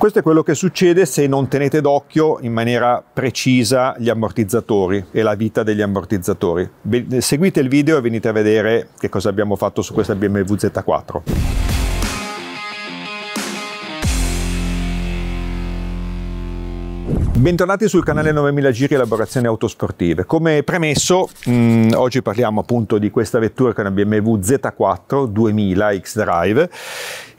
Questo è quello che succede se non tenete d'occhio in maniera precisa gli ammortizzatori e la vita degli ammortizzatori. Seguite il video e venite a vedere che cosa abbiamo fatto su questa BMW Z4. Bentornati sul canale 9000 Giri Elaborazioni Autosportive. Come premesso, mh, mm, oggi parliamo appunto di questa vettura che è una BMW Z4 2000 X-Drive,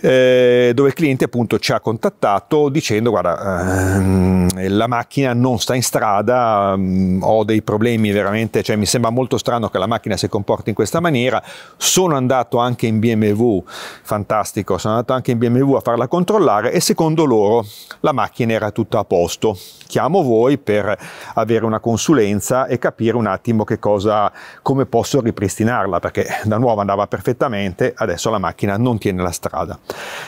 eh, dove il cliente appunto ci ha contattato dicendo guarda, ehm, la macchina non sta in strada, ehm, ho dei problemi veramente, cioè mi sembra molto strano che la macchina si comporti in questa maniera, sono andato anche in BMW, fantastico, sono andato anche in BMW a farla controllare e secondo loro la macchina era tutta a posto chiamo voi per avere una consulenza e capire un attimo che cosa, come posso ripristinarla, perché da nuova andava perfettamente, adesso la macchina non tiene la strada.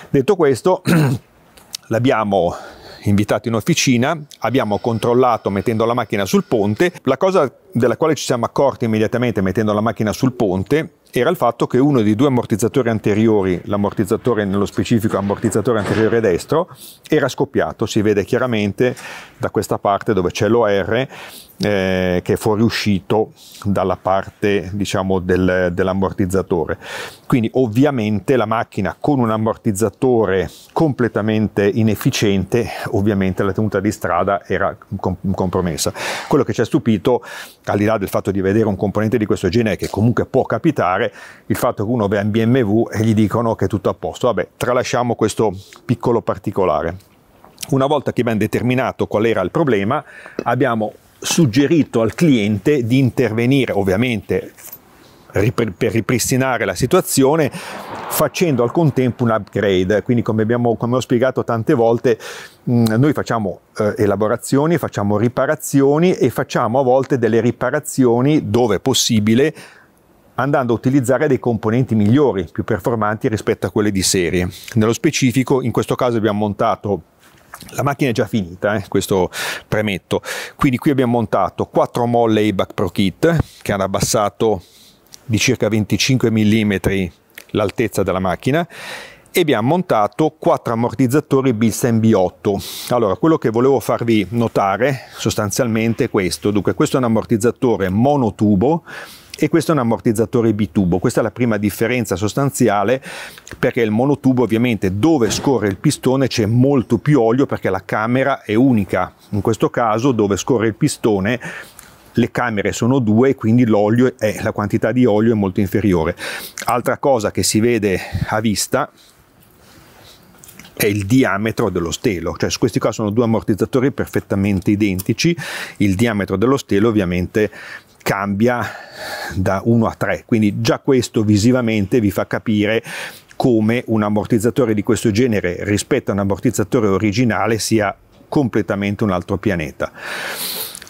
Detto questo, l'abbiamo invitato in officina, abbiamo controllato mettendo la macchina sul ponte, la cosa della quale ci siamo accorti immediatamente mettendo la macchina sul ponte era il fatto che uno dei due ammortizzatori anteriori, l'ammortizzatore nello specifico ammortizzatore anteriore destro, era scoppiato, si vede chiaramente da questa parte dove c'è l'OR eh, che è fuoriuscito dalla parte diciamo, del, dell'ammortizzatore. Quindi ovviamente la macchina con un ammortizzatore completamente inefficiente, ovviamente la tenuta di strada era com compromessa. Quello che ci ha stupito al di là del fatto di vedere un componente di questo genere che comunque può capitare, il fatto che uno va in BMW e gli dicono che è tutto a posto. Vabbè, tralasciamo questo piccolo particolare. Una volta che abbiamo determinato qual era il problema, abbiamo suggerito al cliente di intervenire, ovviamente per ripristinare la situazione facendo al contempo un upgrade. Quindi come, abbiamo, come ho spiegato tante volte, mm, noi facciamo eh, elaborazioni, facciamo riparazioni e facciamo a volte delle riparazioni dove possibile andando a utilizzare dei componenti migliori, più performanti rispetto a quelle di serie. Nello specifico, in questo caso abbiamo montato la macchina è già finita, eh, questo premetto. Quindi qui abbiamo montato 4 molle ABAC Pro Kit che hanno abbassato di circa 25 mm l'altezza della macchina e abbiamo montato quattro ammortizzatori Bilstein B8. Allora, quello che volevo farvi notare sostanzialmente è questo. Dunque, questo è un ammortizzatore monotubo e questo è un ammortizzatore bitubo. Questa è la prima differenza sostanziale perché il monotubo ovviamente dove scorre il pistone c'è molto più olio perché la camera è unica. In questo caso dove scorre il pistone le camere sono due quindi l'olio è, la quantità di olio è molto inferiore. Altra cosa che si vede a vista è il diametro dello stelo, cioè questi qua sono due ammortizzatori perfettamente identici, il diametro dello stelo ovviamente cambia da 1 a 3, quindi già questo visivamente vi fa capire come un ammortizzatore di questo genere rispetto a un ammortizzatore originale sia completamente un altro pianeta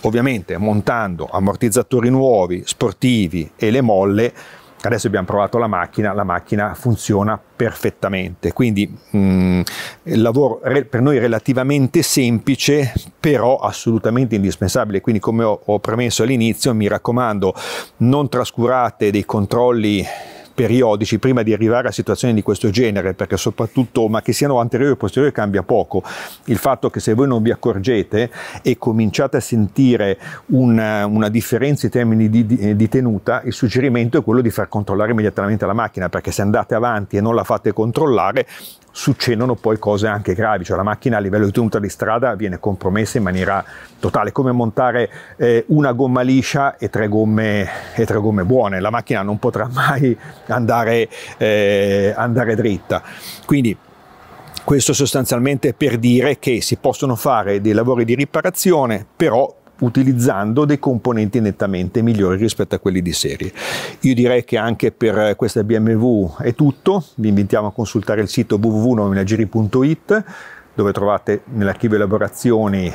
ovviamente montando ammortizzatori nuovi, sportivi e le molle, adesso abbiamo provato la macchina, la macchina funziona perfettamente, quindi mh, mm, il lavoro per noi relativamente semplice, però assolutamente indispensabile, quindi come ho, ho premesso all'inizio, mi raccomando, non trascurate dei controlli periodici prima di arrivare a situazioni di questo genere, perché soprattutto, ma che siano anteriori o posteriori, cambia poco. Il fatto che se voi non vi accorgete e cominciate a sentire una, una differenza in termini di, di, di tenuta, il suggerimento è quello di far controllare immediatamente la macchina, perché se andate avanti e non la fate controllare, succedono poi cose anche gravi, cioè la macchina a livello di tenuta di strada viene compromessa in maniera totale, come montare eh, una gomma liscia e tre gomme, e tre gomme buone, la macchina non potrà mai andare, eh, andare dritta. Quindi questo sostanzialmente per dire che si possono fare dei lavori di riparazione, però utilizzando dei componenti nettamente migliori rispetto a quelli di serie. Io direi che anche per questa BMW è tutto, vi invitiamo a consultare il sito www.nominagiri.it dove trovate nell'archivio elaborazioni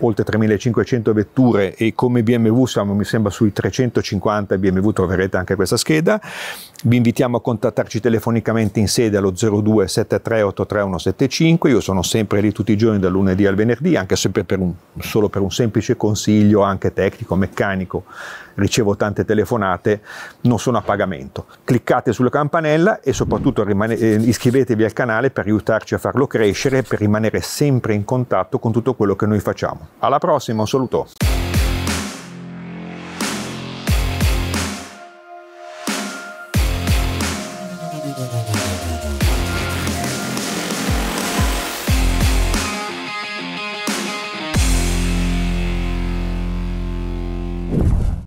oltre 3.500 vetture e come BMW siamo mi sembra sui 350 BMW troverete anche questa scheda. Vi invitiamo a contattarci telefonicamente in sede allo 02 73 175, io sono sempre lì tutti i giorni dal lunedì al venerdì, anche sempre per un, solo per un semplice consiglio anche tecnico, meccanico, ricevo tante telefonate, non sono a pagamento. Cliccate sulla campanella e soprattutto rimane, eh, iscrivetevi al canale per aiutarci a farlo crescere, per rimanere sempre in contatto con tutto quello che noi facciamo. Alla prossima, un saluto. Thank you.